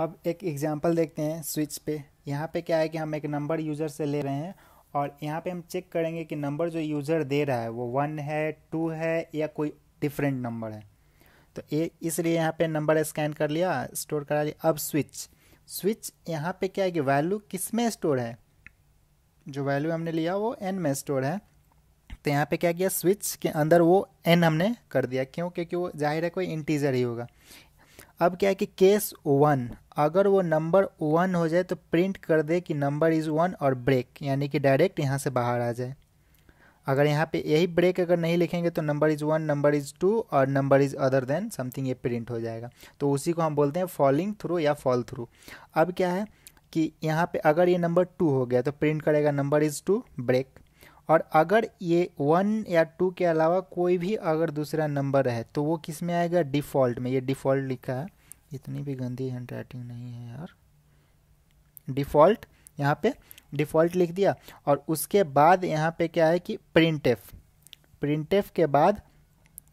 अब एक एग्जाम्पल देखते हैं स्विच पे यहाँ पे क्या है कि हम एक नंबर यूज़र से ले रहे हैं और यहाँ पे हम चेक करेंगे कि नंबर जो यूज़र दे रहा है वो वन है टू है या कोई डिफरेंट नंबर है तो ये इसलिए यहाँ पे नंबर स्कैन कर लिया स्टोर करा लिया अब स्विच स्विच यहाँ पे क्या है कि वैल्यू किस में स्टोर है जो वैल्यू हमने लिया वो एन में स्टोर है तो यहाँ पे क्या किया स्विच के अंदर वो एन हमने कर दिया क्यों क्योंकि वो जाहिर है कोई इंटीजर ही होगा अब क्या है कि केस वन अगर वो नंबर वन हो जाए तो प्रिंट कर दे कि नंबर इज़ वन और ब्रेक यानी कि डायरेक्ट यहाँ से बाहर आ जाए अगर यहाँ पे यही ब्रेक अगर नहीं लिखेंगे तो number is one number is two और number is other than something ये प्रिंट हो जाएगा तो उसी को हम बोलते हैं फॉलिंग थ्रू या फॉल थ्रू अब क्या है कि यहाँ पे अगर ये नंबर टू हो गया तो प्रिंट करेगा नंबर इज़ टू ब्रेक और अगर ये वन या टू के अलावा कोई भी अगर दूसरा नंबर है तो वो किस में आएगा डिफ़ॉल्ट में ये डिफ़ॉल्ट लिखा है इतनी भी गंदी हैंड राइटिंग नहीं है यार डिफ़ॉल्ट यहाँ पे डिफ़ॉल्ट लिख दिया और उसके बाद यहाँ पे क्या है कि प्रिंट एफ प्रिंट एफ के बाद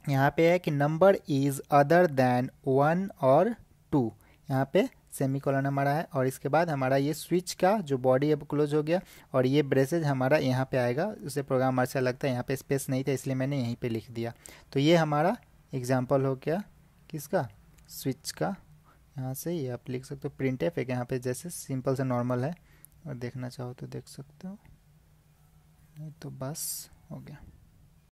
यहाँ पे है कि number is other than one और टू यहाँ पे सेमी कॉलन हमारा है और इसके बाद हमारा ये स्विच का जो बॉडी अब क्लोज हो गया और ये ब्रेसेज हमारा यहाँ पे आएगा उसे प्रोग्राम हमारे लगता है यहाँ पे स्पेस नहीं था इसलिए मैंने यहीं पे लिख दिया तो ये हमारा एग्जाम्पल हो गया किसका स्विच का यहाँ से ये आप लिख सकते हो प्रिंट एफ एक यहाँ पर जैसे सिंपल से नॉर्मल है और देखना चाहो तो देख सकते हो नहीं तो बस हो गया